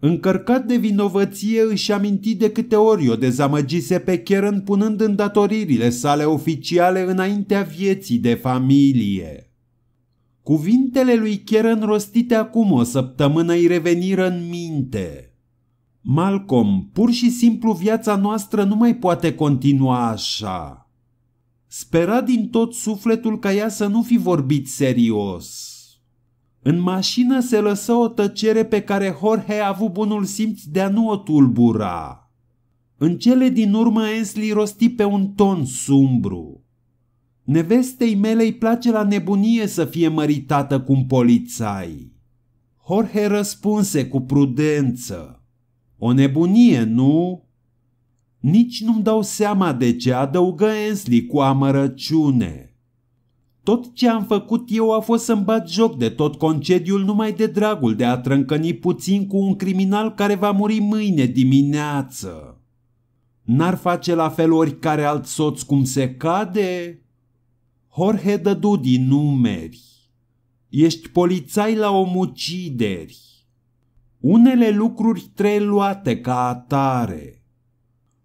Încărcat de vinovăție își aminti de câte ori o dezamăgise pe Kieran punând datoririle sale oficiale înaintea vieții de familie. Cuvintele lui Kieran, rostite acum o săptămână îi reveniră în minte. Malcolm, pur și simplu viața noastră nu mai poate continua așa. Spera din tot sufletul ca ea să nu fi vorbit serios. În mașină se lăsă o tăcere pe care Jorge a avut bunul simț de a nu o tulbura. În cele din urmă Ensley rosti pe un ton sumbru. Nevestei mele îi place la nebunie să fie măritată cu un polițai. Jorge răspunse cu prudență. O nebunie, nu? Nici nu-mi dau seama de ce adăugă Ensley cu amărăciune. Tot ce am făcut eu a fost să-mi bat joc de tot concediul numai de dragul de a trâncăni puțin cu un criminal care va muri mâine dimineață. N-ar face la fel oricare alt soț cum se cade? Jorge dădu din numeri. Ești polițai la omucideri. Unele lucruri trebuie luate ca atare.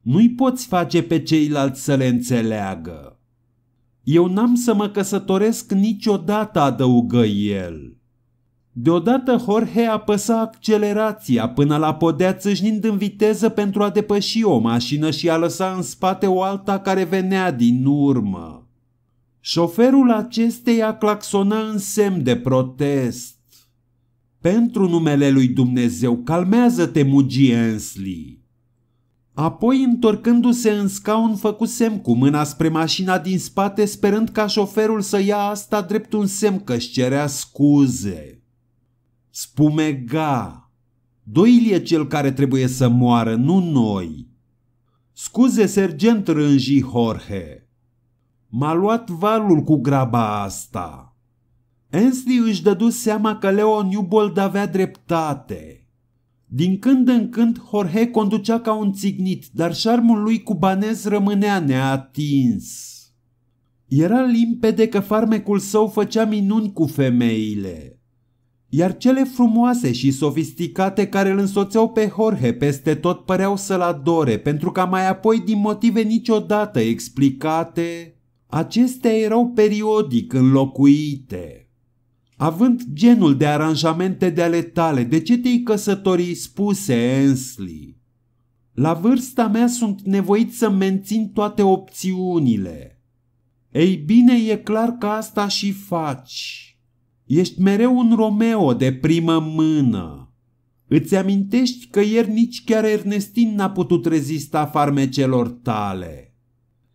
Nu-i poți face pe ceilalți să le înțeleagă. Eu n-am să mă căsătoresc niciodată, adăugă el. Deodată Jorge apăsa accelerația până la podea țâșnind în viteză pentru a depăși o mașină și a lăsa în spate o alta care venea din urmă. Șoferul acesteia claxona în semn de protest. Pentru numele lui Dumnezeu, calmează-te, mugie Ensley! Apoi, întorcându-se în scaun, făcu semn cu mâna spre mașina din spate, sperând ca șoferul să ia asta drept un semn că își cerea scuze. Spumega! Doil e cel care trebuie să moară, nu noi. Scuze, sergent rânji Jorge. M-a luat valul cu graba asta. Ensley își dădu seama că Leo Newbold avea dreptate – din când în când, Jorge conducea ca un țignit, dar șarmul lui cubanez rămânea neatins. Era limpede că farmecul său făcea minuni cu femeile. Iar cele frumoase și sofisticate care îl însoțeau pe Jorge peste tot păreau să-l adore, pentru că mai apoi, din motive niciodată explicate, acestea erau periodic înlocuite având genul de aranjamente de ale tale, de ce te-ai căsătorii spuse, Ensley? La vârsta mea sunt nevoit să mențin toate opțiunile. Ei bine, e clar că asta și faci. Ești mereu un Romeo de primă mână. Îți amintești că ieri nici chiar Ernestin n-a putut rezista farmecelor tale.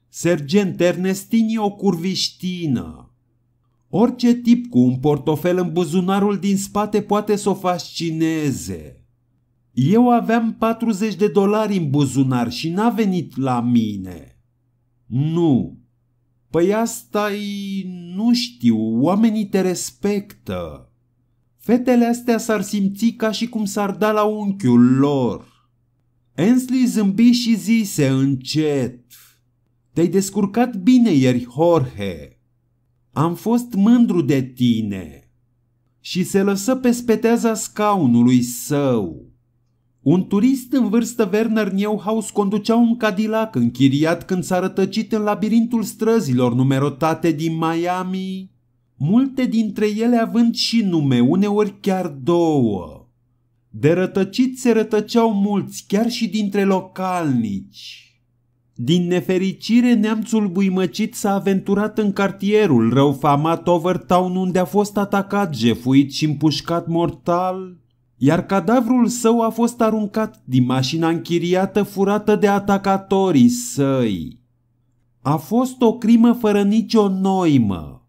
Sergent, Ernestin e o curviștină. Orice tip cu un portofel în buzunarul din spate poate să o fascineze. Eu aveam 40 de dolari în buzunar și n-a venit la mine. Nu. Păi asta e... nu știu, oamenii te respectă. Fetele astea s-ar simți ca și cum s-ar da la unchiul lor. Ensley zâmbi și zise încet. Te-ai descurcat bine ieri, Jorge. Am fost mândru de tine. Și se lăsă pe speteaza scaunului său. Un turist în vârstă, Werner Neuhaus, conducea un Cadillac închiriat când s-a rătăcit în labirintul străzilor numerotate din Miami, multe dintre ele având și nume, uneori chiar două. De rătăcit se rătăceau mulți, chiar și dintre localnici. Din nefericire, neamțul buimăcit s-a aventurat în cartierul răufamat Overtown unde a fost atacat, jefuit și împușcat mortal, iar cadavrul său a fost aruncat din mașina închiriată furată de atacatorii săi. A fost o crimă fără nicio noimă.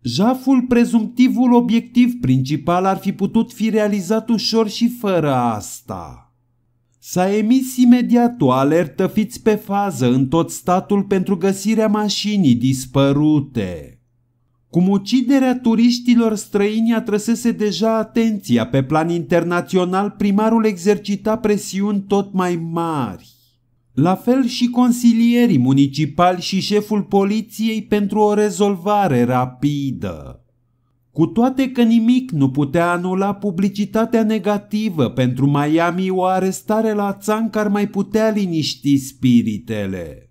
Jaful, prezumtivul obiectiv principal, ar fi putut fi realizat ușor și fără asta. S-a emis imediat o alertă fiți pe fază în tot statul pentru găsirea mașinii dispărute. Cum uciderea turiștilor străini atrăsese deja atenția pe plan internațional, primarul exercita presiuni tot mai mari. La fel și consilierii municipali și șeful poliției pentru o rezolvare rapidă. Cu toate că nimic nu putea anula publicitatea negativă pentru Miami, o arestare la țanc ar mai putea liniști spiritele.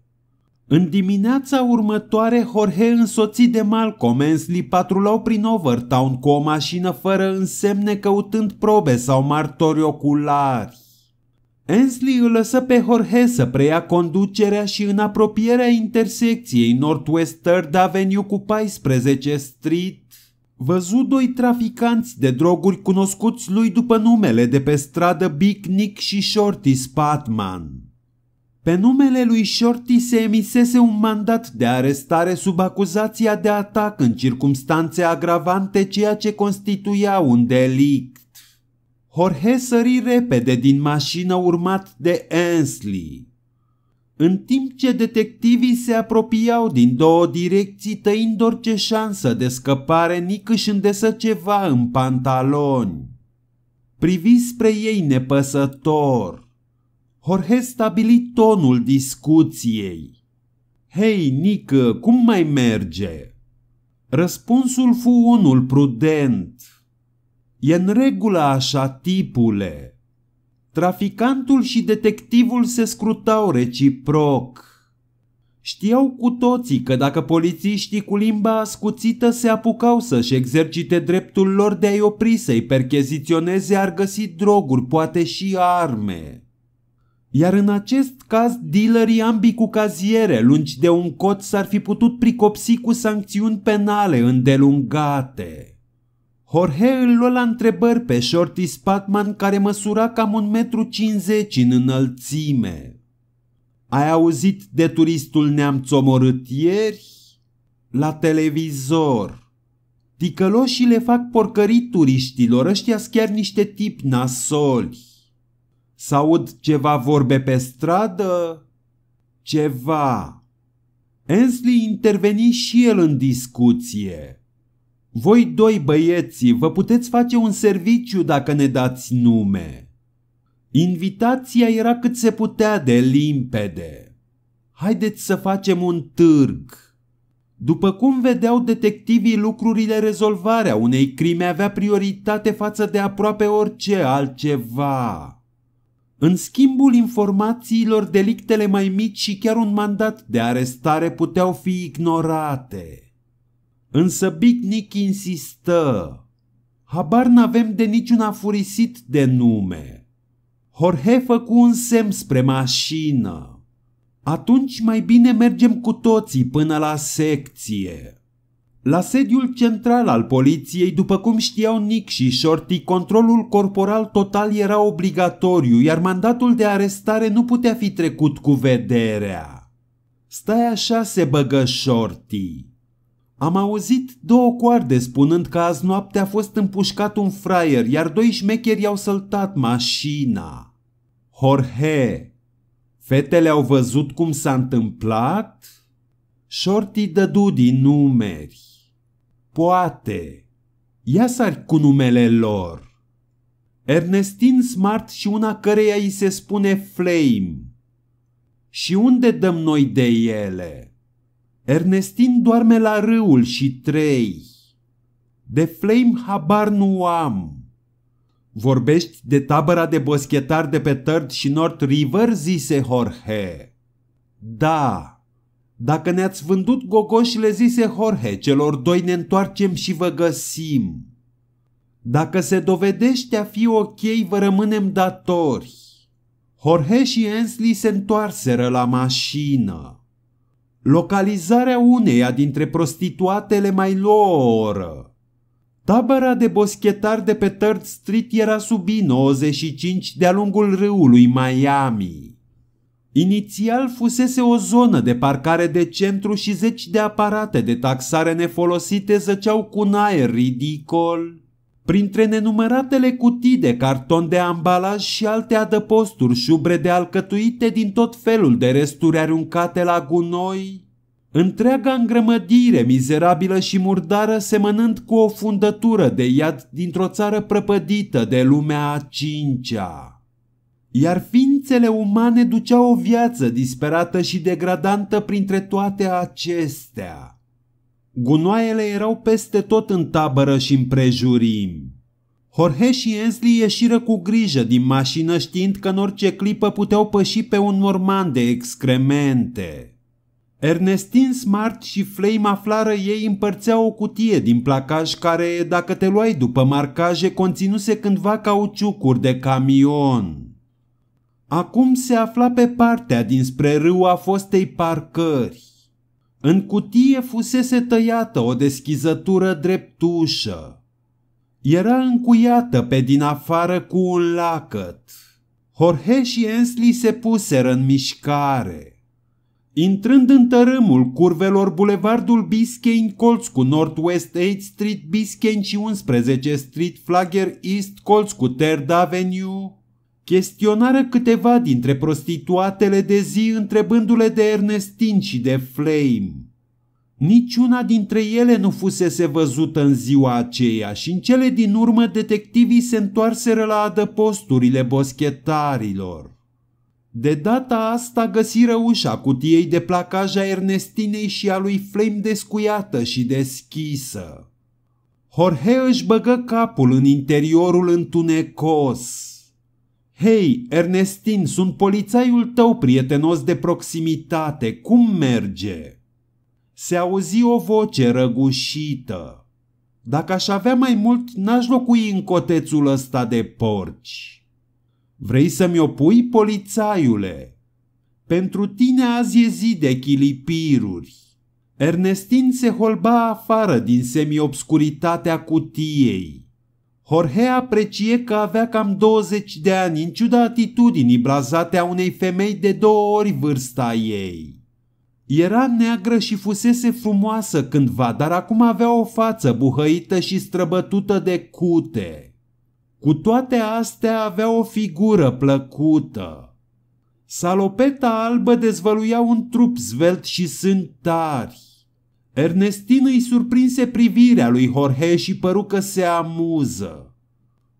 În dimineața următoare, Jorge însoțit de Malcolm Ensley patrulau prin Overtown cu o mașină fără însemne căutând probe sau martori oculari. Ensley îl lăsă pe Jorge să preia conducerea și în apropierea intersecției Northwest Third Avenue cu 14 Street, văzut doi traficanți de droguri cunoscuți lui după numele de pe stradă Big Nick și Shorty Spatman. Pe numele lui Shorty se emisese un mandat de arestare sub acuzația de atac în circumstanțe agravante, ceea ce constituia un delict. Jorge sări repede din mașină urmat de Ansley. În timp ce detectivii se apropiau din două direcții tăind orice șansă de scăpare, Nick își îndesă ceva în pantaloni. Privi spre ei nepăsător. Jorge stabili tonul discuției. Hei, Nick, cum mai merge?" Răspunsul fu unul prudent. E în regulă așa, tipule. Traficantul și detectivul se scrutau reciproc. Știau cu toții că dacă polițiștii cu limba ascuțită se apucau să-și exercite dreptul lor de a-i opri să-i percheziționeze, ar găsi droguri, poate și arme. Iar în acest caz, dealerii ambii cu caziere lungi de un cot s-ar fi putut pricopsi cu sancțiuni penale îndelungate. Jorge îl luă la întrebări pe Shorty Spatman care măsura cam un metru cincizeci în înălțime. Ai auzit de turistul neamț omorât ieri? La televizor. Ticăloșii le fac porcării turiștilor, ăștia chiar niște tip nasoli. S-aud ceva vorbe pe stradă? Ceva. Ensley interveni și el în discuție. Voi doi băieții, vă puteți face un serviciu dacă ne dați nume. Invitația era cât se putea de limpede. Haideți să facem un târg. După cum vedeau detectivii, lucrurile rezolvarea unei crime avea prioritate față de aproape orice altceva. În schimbul informațiilor, delictele mai mici și chiar un mandat de arestare puteau fi ignorate. Însă Bicnic insistă. Habar n-avem de niciun afurisit de nume. Jorge făcu un semn spre mașină. Atunci mai bine mergem cu toții până la secție. La sediul central al poliției, după cum știau Nick și Shorty, controlul corporal total era obligatoriu, iar mandatul de arestare nu putea fi trecut cu vederea. Stai așa se băgă Shorty. Am auzit două coarde spunând că azi noapte a fost împușcat un fraier, iar doi șmecheri i-au săltat mașina. Jorge! Fetele au văzut cum s-a întâmplat? Shorty dădu din numeri. Poate. Ia sar cu numele lor. Ernestin Smart și una căreia îi se spune Flame. Și unde dăm noi de ele? Ernestin doarme la râul și trei. De flame habar nu am. Vorbești de tabăra de boschetari de pe Third și North River, zise Jorge. Da, dacă ne-ați vândut gogoșile, zise Jorge, celor doi ne întoarcem și vă găsim. Dacă se dovedește a fi ok, vă rămânem datori. Jorge și Ensley se întoarseră la mașină localizarea uneia dintre prostituatele mai lor. Tabăra de boschetari de pe Third Street era sub 95 de-a lungul râului Miami. Inițial fusese o zonă de parcare de centru și zeci de aparate de taxare nefolosite zăceau cu un aer ridicol, printre nenumăratele cutii de carton de ambalaj și alte adăposturi de alcătuite din tot felul de resturi aruncate la gunoi, întreaga îngrămădire mizerabilă și murdară semănând cu o fundătură de iad dintr-o țară prăpădită de lumea a cincea iar ființele umane duceau o viață disperată și degradantă printre toate acestea. Gunoaiele erau peste tot în tabără și în prejurim. Jorge și Ensley ieșiră cu grijă din mașină știind că în orice clipă puteau păși pe un morman de excremente. Ernestin Smart și Flame aflară ei împărțeau o cutie din placaj care, dacă te luai după marcaje, conținuse cândva cauciucuri de camion. Acum se afla pe partea dinspre râu a fostei parcări. În cutie fusese tăiată o deschizătură dreptușă. Era încuiată pe din afară cu un lacăt. Jorge și Ensley se puseră în mișcare. Intrând în tărâmul curvelor Bulevardul Biscayne colț cu Northwest 8 Street Biscayne și 11 Street Flagger East colț cu Third Avenue, Chestionară câteva dintre prostituatele de zi întrebându-le de Ernestin și de Flame. Niciuna dintre ele nu fusese văzută în ziua aceea și în cele din urmă detectivii se întoarseră la adăposturile boschetarilor. De data asta găsiră ușa cutiei de placaj a Ernestinei și a lui Flame descuiată și deschisă. Jorge își băgă capul în interiorul întunecos. Hei, Ernestin, sunt polițaiul tău prietenos de proximitate, cum merge?" Se auzi o voce răgușită. Dacă aș avea mai mult, n-aș locui în cotețul ăsta de porci. Vrei să-mi opui, polițaiule? Pentru tine azi e zi de chilipiruri. Ernestin se holba afară din semiobscuritatea cutiei. Jorge aprecie că avea cam 20 de ani, în ciuda atitudinii blazate a unei femei de două ori vârsta ei. Era neagră și fusese frumoasă cândva, dar acum avea o față buhăită și străbătută de cute. Cu toate astea avea o figură plăcută. Salopeta albă dezvăluia un trup zvelt și sântari. Ernestin îi surprinse privirea lui Jorge și păru că se amuză.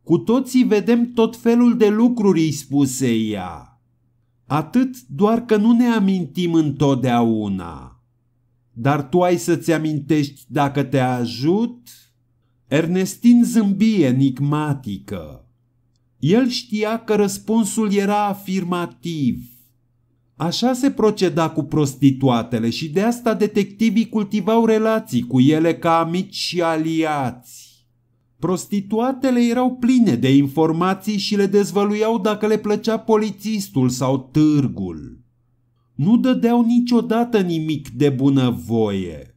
Cu toții vedem tot felul de lucruri, îi spuse ea. Atât doar că nu ne amintim întotdeauna. Dar tu ai să-ți amintești dacă te ajut? Ernestin zâmbi enigmatică. El știa că răspunsul era afirmativ. Așa se proceda cu prostituatele și de asta detectivii cultivau relații cu ele ca amici și aliați. Prostituatele erau pline de informații și le dezvăluiau dacă le plăcea polițistul sau târgul. Nu dădeau niciodată nimic de bunăvoie.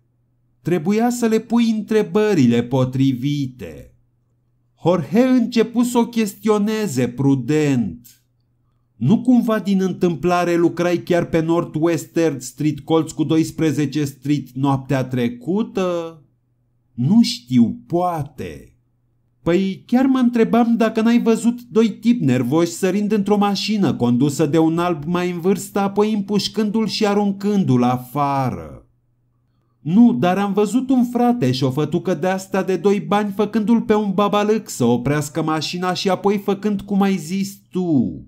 Trebuia să le pui întrebările potrivite. Jorge începu să o chestioneze prudent – nu cumva din întâmplare lucrai chiar pe Northwest Street colț cu 12 Street noaptea trecută? Nu știu, poate. Păi chiar mă întrebam dacă n-ai văzut doi tipi nervoși sărind într-o mașină condusă de un alb mai în vârstă, apoi împușcându-l și aruncându-l afară. Nu, dar am văzut un frate și o fătucă de asta de doi bani făcându-l pe un babalâc să oprească mașina și apoi făcând cum ai zis tu.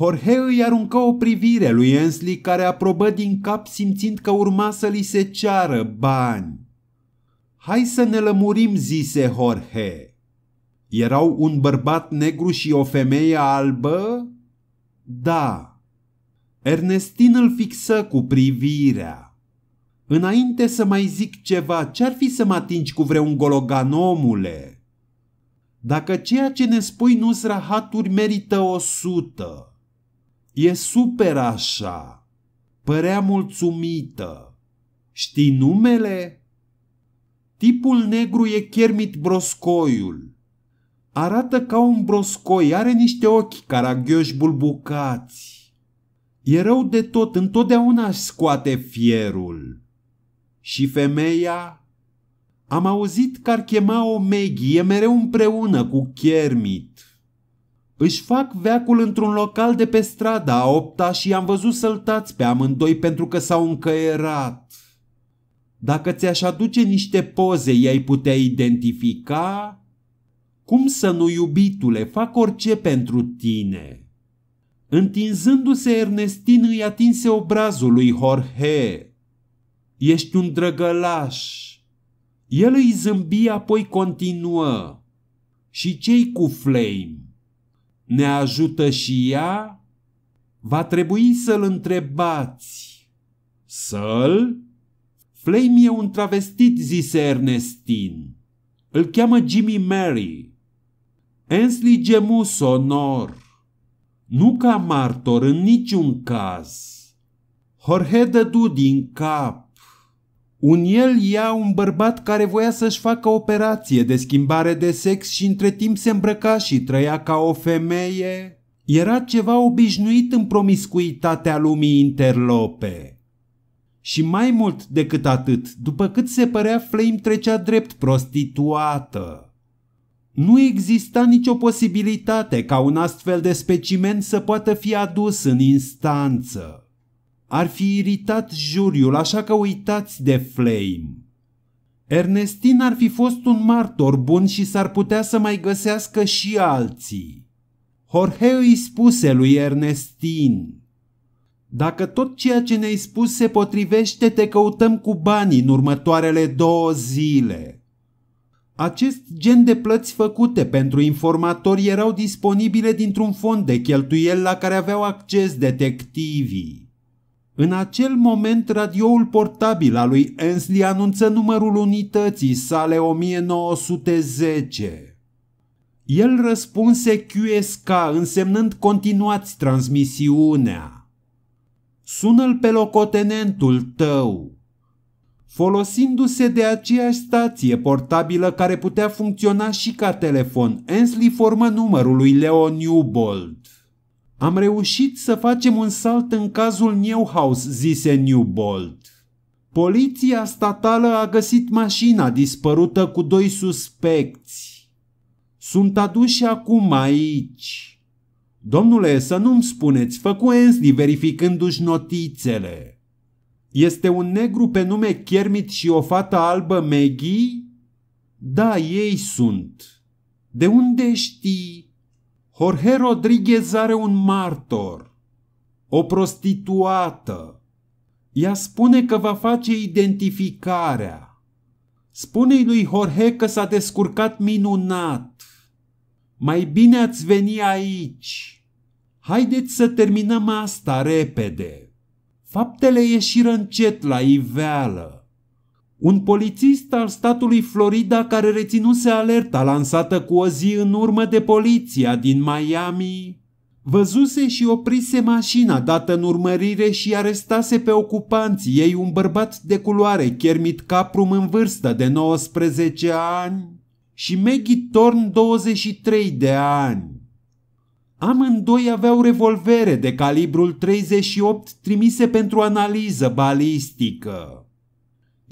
Jorge îi aruncă o privire lui Ensley care aprobă din cap simțind că urma să li se ceară bani. Hai să ne lămurim, zise Jorge. Erau un bărbat negru și o femeie albă? Da. Ernestin îl fixă cu privirea. Înainte să mai zic ceva, ce-ar fi să mă atingi cu vreun gologan, omule? Dacă ceea ce ne spui nu-s rahaturi merită o sută. E super așa. Părea mulțumită. Știi numele? Tipul negru e Kermit Broscoiul. Arată ca un broscoi, are niște ochi caragioși bulbucați. E rău de tot, întotdeauna își scoate fierul. Și femeia? Am auzit că ar chema-o Maggie, e mereu împreună cu Kermit. Își fac veacul într-un local de pe strada a opta și i-am văzut săltați pe amândoi pentru că s-au încăierat. Dacă ți-aș aduce niște poze, i-ai putea identifica? Cum să nu, iubitule, fac orice pentru tine. Întinzându-se, Ernestin îi atinse obrazul lui Jorge. Ești un drăgălaș. El îi zâmbi, apoi continuă. Și cei cu flame? ne ajută și ea? Va trebui să-l întrebați. Să-l? Flame e un travestit, zise Ernestin. Îl cheamă Jimmy Mary. Ensley gemu sonor. Nu ca martor în niciun caz. Jorge dădu din cap. Un el ia un bărbat care voia să-și facă operație de schimbare de sex și între timp se îmbrăca și trăia ca o femeie. Era ceva obișnuit în promiscuitatea lumii interlope. Și mai mult decât atât, după cât se părea, Flame trecea drept prostituată. Nu exista nicio posibilitate ca un astfel de specimen să poată fi adus în instanță. Ar fi iritat juriul, așa că uitați de Flame. Ernestin ar fi fost un martor bun și s-ar putea să mai găsească și alții. Jorge îi spuse lui Ernestin, Dacă tot ceea ce ne-ai spus se potrivește, te căutăm cu banii în următoarele două zile. Acest gen de plăți făcute pentru informatori erau disponibile dintr-un fond de cheltuieli la care aveau acces detectivii. În acel moment, radioul portabil al lui Ensley anunță numărul unității sale 1910. El răspunse QSK însemnând continuați transmisiunea. Sună-l pe locotenentul tău. Folosindu-se de aceeași stație portabilă care putea funcționa și ca telefon, Ensley formă numărul lui Leo Newbold. Am reușit să facem un salt în cazul Newhouse, zise Newbold. Poliția statală a găsit mașina dispărută cu doi suspecți. Sunt aduși acum aici. Domnule, să nu-mi spuneți, făcu Ensley verificându-și notițele. Este un negru pe nume Kermit și o fată albă Maggie? Da, ei sunt. De unde știi? Jorge Rodriguez are un martor, o prostituată. Ea spune că va face identificarea. Spune-i lui Jorge că s-a descurcat minunat. Mai bine ați veni aici. Haideți să terminăm asta repede. Faptele ieșiră încet la iveală. Un polițist al statului Florida care reținuse alerta lansată cu o zi în urmă de poliția din Miami văzuse și oprise mașina dată în urmărire și arestase pe ocupanții ei un bărbat de culoare Kermit Caprum în vârstă de 19 ani și Maggie Torn, 23 de ani. Amândoi aveau revolvere de calibrul 38 trimise pentru analiză balistică.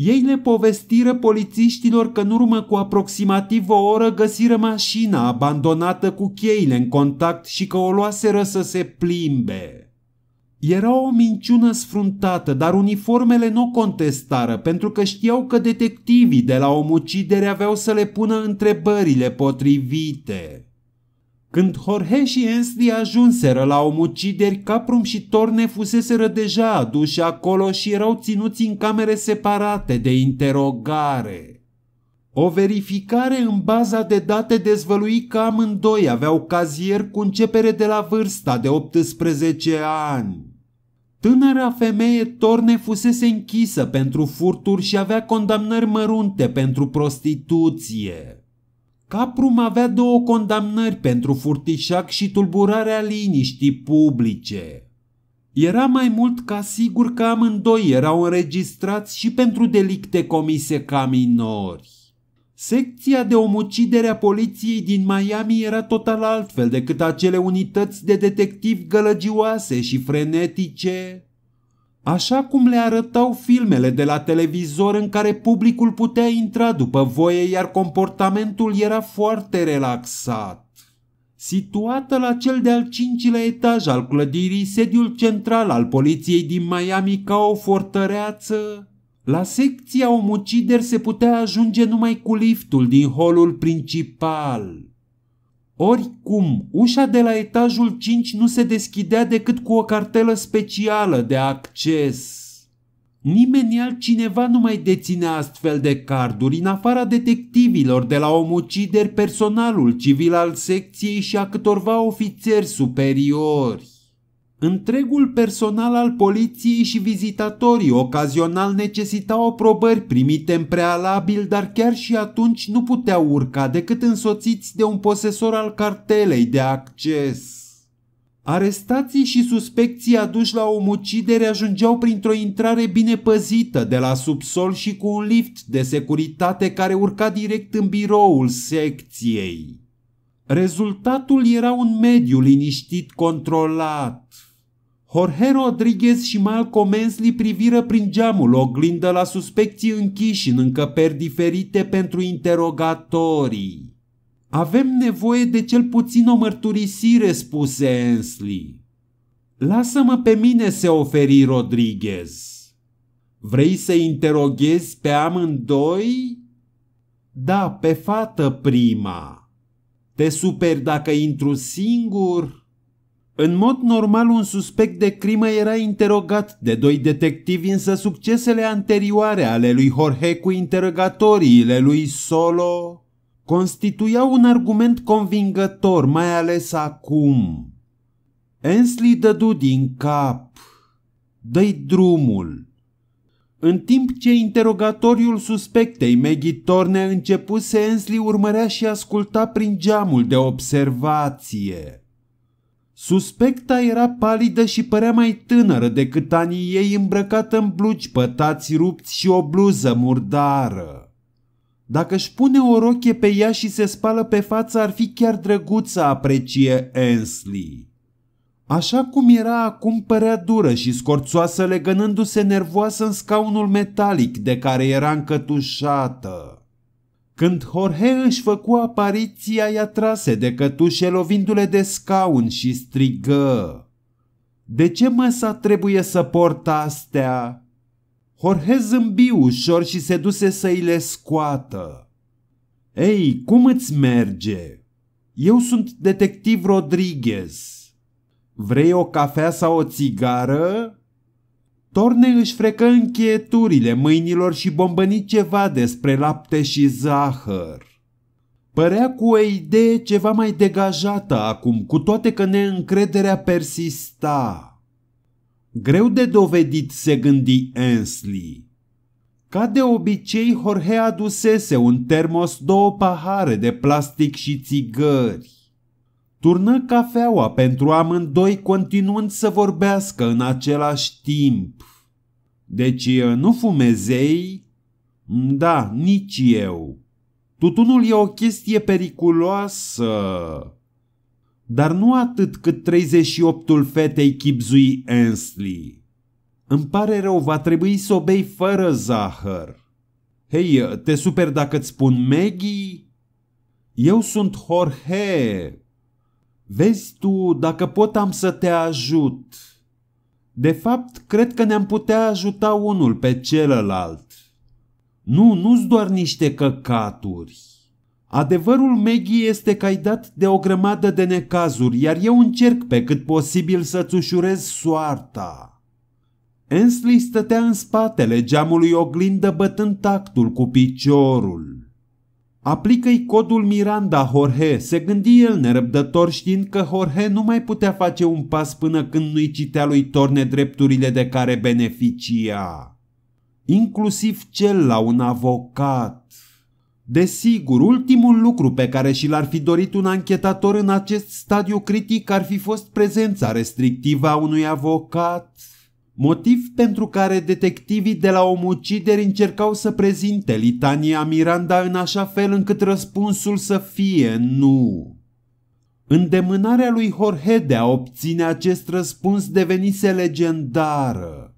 Ei le povestiră polițiștilor că în urmă cu aproximativ o oră găsiră mașina abandonată cu cheile în contact și că o luaseră să se plimbe. Era o minciună sfruntată, dar uniformele nu contestară, pentru că știau că detectivii de la omucidere aveau să le pună întrebările potrivite. Când Jorge și Ensli ajunseră la omucideri, Caprum și Torne fuseseră deja aduși acolo și erau ținuți în camere separate de interogare. O verificare în baza de date dezvălui că amândoi aveau cazier cu începere de la vârsta de 18 ani. Tânăra femeie Torne fusese închisă pentru furturi și avea condamnări mărunte pentru prostituție. Caprum avea două condamnări pentru furtișac și tulburarea liniștii publice. Era mai mult ca sigur că amândoi erau înregistrați și pentru delicte comise ca minori. Secția de omucidere a poliției din Miami era total altfel decât acele unități de detectivi gălăgioase și frenetice așa cum le arătau filmele de la televizor în care publicul putea intra după voie, iar comportamentul era foarte relaxat. Situată la cel de-al cincilea etaj al clădirii, sediul central al poliției din Miami ca o fortăreață, la secția omucideri se putea ajunge numai cu liftul din holul principal. Oricum, ușa de la etajul 5 nu se deschidea decât cu o cartelă specială de acces. Nimeni altcineva nu mai deține astfel de carduri în afara detectivilor de la omucideri personalul civil al secției și a câtorva ofițeri superiori. Întregul personal al poliției și vizitatorii ocazional necesitau aprobări primite în prealabil, dar chiar și atunci nu puteau urca decât însoțiți de un posesor al cartelei de acces. Arestații și suspecții aduși la omucidere ajungeau printr-o intrare bine păzită de la subsol și cu un lift de securitate care urca direct în biroul secției. Rezultatul era un mediu liniștit controlat. Jorge Rodriguez și Malcolm Ensley priviră prin geamul oglindă la suspecții închiși în încăperi diferite pentru interogatorii. Avem nevoie de cel puțin o mărturisire, spuse Ensley. Lasă-mă pe mine, se oferi Rodriguez. Vrei să interoghezi pe amândoi? Da, pe fată prima. Te super dacă intru singur? În mod normal, un suspect de crimă era interogat de doi detectivi, însă succesele anterioare ale lui Jorge cu interogatoriile lui Solo constituiau un argument convingător, mai ales acum. Ensley dădu din cap. dă drumul. În timp ce interogatoriul suspectei Maggie Torne începuse, Ensley urmărea și asculta prin geamul de observație. Suspecta era palidă și părea mai tânără decât anii ei îmbrăcată în blugi pătați rupți și o bluză murdară. Dacă își pune o rochie pe ea și se spală pe față, ar fi chiar să aprecie Ansley. Așa cum era acum părea dură și scorțoasă legănându-se nervoasă în scaunul metalic de care era încătușată. Când Jorge își făcu apariția, i-a trase de cătușe lovindu-le de scaun și strigă. De ce măsa trebuie să port astea? Jorge zâmbi ușor și se duse să îi le scoată. Ei, cum îți merge? Eu sunt detectiv Rodriguez. Vrei o cafea sau o țigară? Torne își frecă încheieturile mâinilor și bombăni ceva despre lapte și zahăr. Părea cu o idee ceva mai degajată acum, cu toate că neîncrederea persista. Greu de dovedit se gândi Ensley. Ca de obicei, Jorge adusese un termos, două pahare de plastic și țigări. Turnă cafeaua pentru amândoi continuând să vorbească în același timp. Deci nu fumezei? Da, nici eu. Tutunul e o chestie periculoasă. Dar nu atât cât 38-ul fetei chipzui Ensley. Îmi pare rău, va trebui să bei fără zahăr. Hei, te super dacă-ți spun Maggie? Eu sunt Jorge, Vezi tu, dacă pot am să te ajut. De fapt, cred că ne-am putea ajuta unul pe celălalt. Nu, nu-s doar niște căcaturi. Adevărul, Meghi, este că ai dat de o grămadă de necazuri, iar eu încerc pe cât posibil să-ți ușurez soarta. Ensley stătea în spatele geamului oglindă bătând tactul cu piciorul. Aplică-i codul Miranda, Jorge, se gândi el nerăbdător știind că Jorge nu mai putea face un pas până când nu-i citea lui Torne drepturile de care beneficia. Inclusiv cel la un avocat. Desigur, ultimul lucru pe care și l-ar fi dorit un anchetator în acest stadiu critic ar fi fost prezența restrictivă a unui avocat motiv pentru care detectivii de la omucideri încercau să prezinte litania Miranda în așa fel încât răspunsul să fie nu. Îndemânarea lui Jorge de a obține acest răspuns devenise legendară.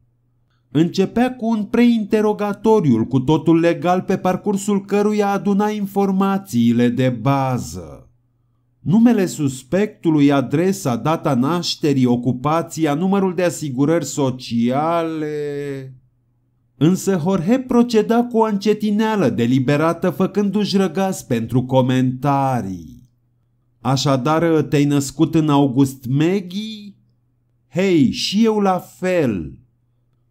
Începea cu un preinterogatoriul cu totul legal pe parcursul căruia aduna informațiile de bază numele suspectului, adresa, data nașterii, ocupația, numărul de asigurări sociale... Însă Jorge proceda cu o încetineală deliberată făcându-și răgaz pentru comentarii. Așadar, te-ai născut în august, Maggie? Hei, și eu la fel.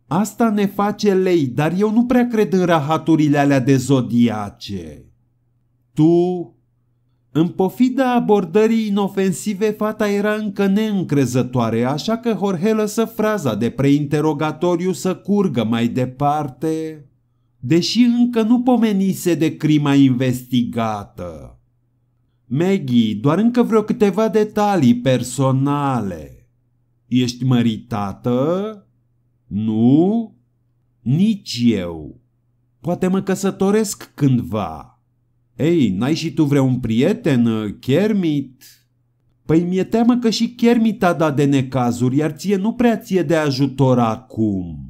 Asta ne face lei, dar eu nu prea cred în rahaturile alea de zodiace. Tu, în pofida abordării inofensive, fata era încă neîncrezătoare, așa că Jorge lăsă fraza de preinterogatoriu să curgă mai departe, deși încă nu pomenise de crima investigată. Maggie, doar încă vreo câteva detalii personale. Ești măritată? Nu? Nici eu. Poate mă căsătoresc cândva. Ei, n-ai și tu vreun prieten, uh, Kermit? Păi mi-e teamă că și Kermit a dat de necazuri, iar ție nu prea ție de ajutor acum.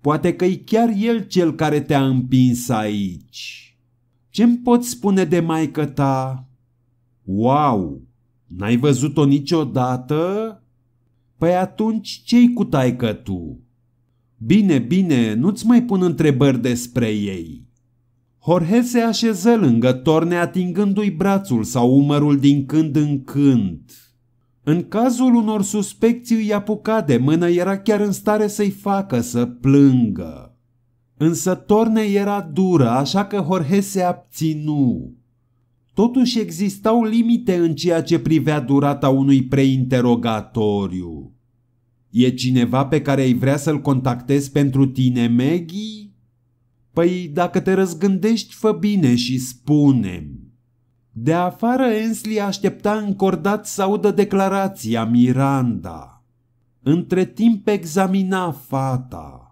Poate că-i chiar el cel care te-a împins aici. Ce-mi poți spune de maică ta? Wow! N-ai văzut-o niciodată? Păi atunci ce-i cu taică tu? Bine, bine, nu-ți mai pun întrebări despre ei. Jorge se așeză lângă torne atingându-i brațul sau umărul din când în când. În cazul unor suspecții îi apuca de mână, era chiar în stare să-i facă să plângă. Însă Torne era dură, așa că Jorge se abținu. Totuși existau limite în ceea ce privea durata unui preinterogatoriu. E cineva pe care îi vrea să-l contactezi pentru tine, Maggie? Păi dacă te răzgândești, fă bine și spune De afară Ensley aștepta încordat să audă declarația Miranda. Între timp examina fata.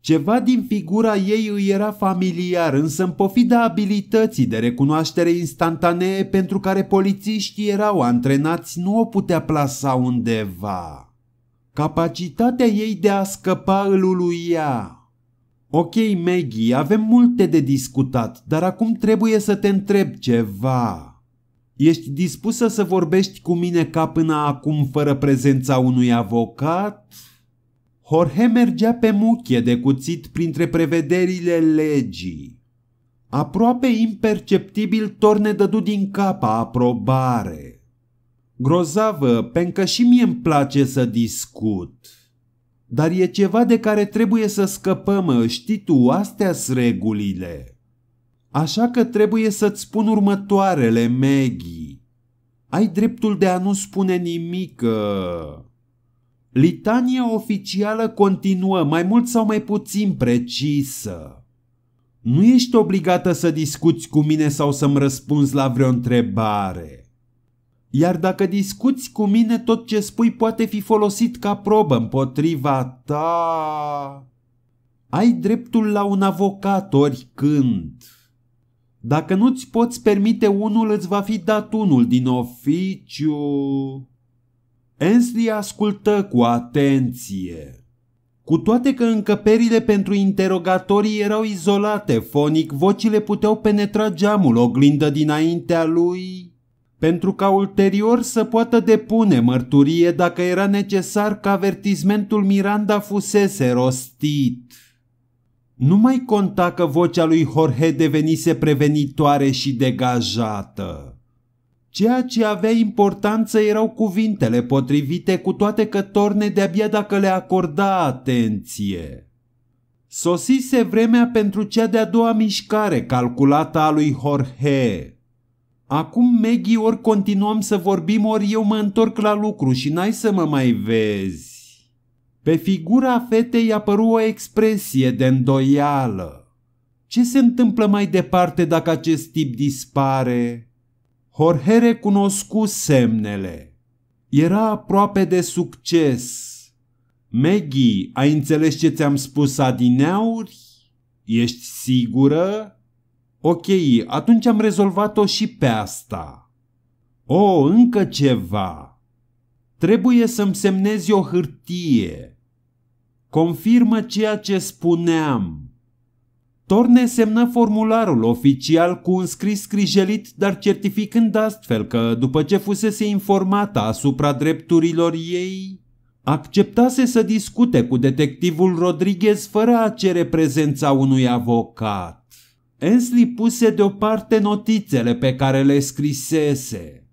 Ceva din figura ei îi era familiar, însă în pofida abilității de recunoaștere instantanee pentru care polițiștii erau antrenați, nu o putea plasa undeva. Capacitatea ei de a scăpa îl uluia. Ok, Maggie, avem multe de discutat, dar acum trebuie să te întreb ceva. Ești dispusă să vorbești cu mine ca până acum fără prezența unui avocat? Jorge mergea pe muchie de cuțit printre prevederile legii. Aproape imperceptibil, Torne dădu din capa aprobare. Grozavă, pentru că și mie îmi place să discut. Dar e ceva de care trebuie să scăpăm, știi tu, astea regulile. Așa că trebuie să-ți spun următoarele, Maggie. Ai dreptul de a nu spune nimic. Litania oficială continuă, mai mult sau mai puțin precisă. Nu ești obligată să discuți cu mine sau să-mi răspunzi la vreo întrebare. Iar dacă discuți cu mine, tot ce spui poate fi folosit ca probă împotriva ta. Ai dreptul la un avocat oricând. Dacă nu-ți poți permite unul, îți va fi dat unul din oficiu. Ensley ascultă cu atenție. Cu toate că încăperile pentru interogatorii erau izolate fonic, vocile puteau penetra geamul oglindă dinaintea lui pentru ca ulterior să poată depune mărturie dacă era necesar că avertizmentul Miranda fusese rostit. Nu mai conta că vocea lui Jorge devenise prevenitoare și degajată. Ceea ce avea importanță erau cuvintele potrivite, cu toate că torne de-abia dacă le acorda atenție. Sosise vremea pentru cea de-a doua mișcare calculată a lui Jorge. Acum, Meghi, ori continuăm să vorbim, ori eu mă întorc la lucru și n-ai să mă mai vezi. Pe figura fetei apăru o expresie de îndoială. Ce se întâmplă mai departe dacă acest tip dispare? Jorge recunoscu semnele. Era aproape de succes. Meghi, ai înțeles ce ți-am spus adineauri? Ești sigură? Ok, atunci am rezolvat-o și pe asta. O, oh, încă ceva. Trebuie să-mi semnezi o hârtie. Confirmă ceea ce spuneam. Torne semnă formularul oficial cu un scris scrijelit, dar certificând astfel că, după ce fusese informată asupra drepturilor ei, acceptase să discute cu detectivul Rodriguez fără a cere prezența unui avocat. Ensley puse deoparte notițele pe care le scrisese.